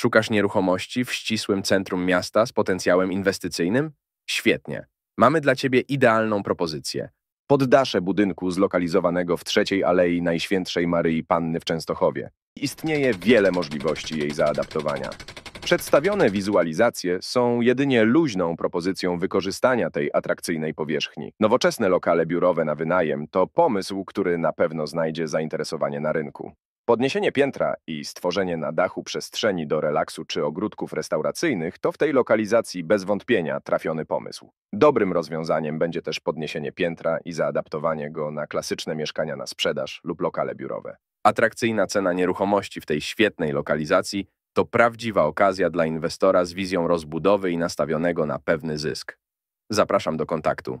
Szukasz nieruchomości w ścisłym centrum miasta z potencjałem inwestycyjnym? Świetnie. Mamy dla Ciebie idealną propozycję. Poddasze budynku zlokalizowanego w trzeciej Alei Najświętszej Maryi Panny w Częstochowie. Istnieje wiele możliwości jej zaadaptowania. Przedstawione wizualizacje są jedynie luźną propozycją wykorzystania tej atrakcyjnej powierzchni. Nowoczesne lokale biurowe na wynajem to pomysł, który na pewno znajdzie zainteresowanie na rynku. Podniesienie piętra i stworzenie na dachu przestrzeni do relaksu czy ogródków restauracyjnych to w tej lokalizacji bez wątpienia trafiony pomysł. Dobrym rozwiązaniem będzie też podniesienie piętra i zaadaptowanie go na klasyczne mieszkania na sprzedaż lub lokale biurowe. Atrakcyjna cena nieruchomości w tej świetnej lokalizacji to prawdziwa okazja dla inwestora z wizją rozbudowy i nastawionego na pewny zysk. Zapraszam do kontaktu.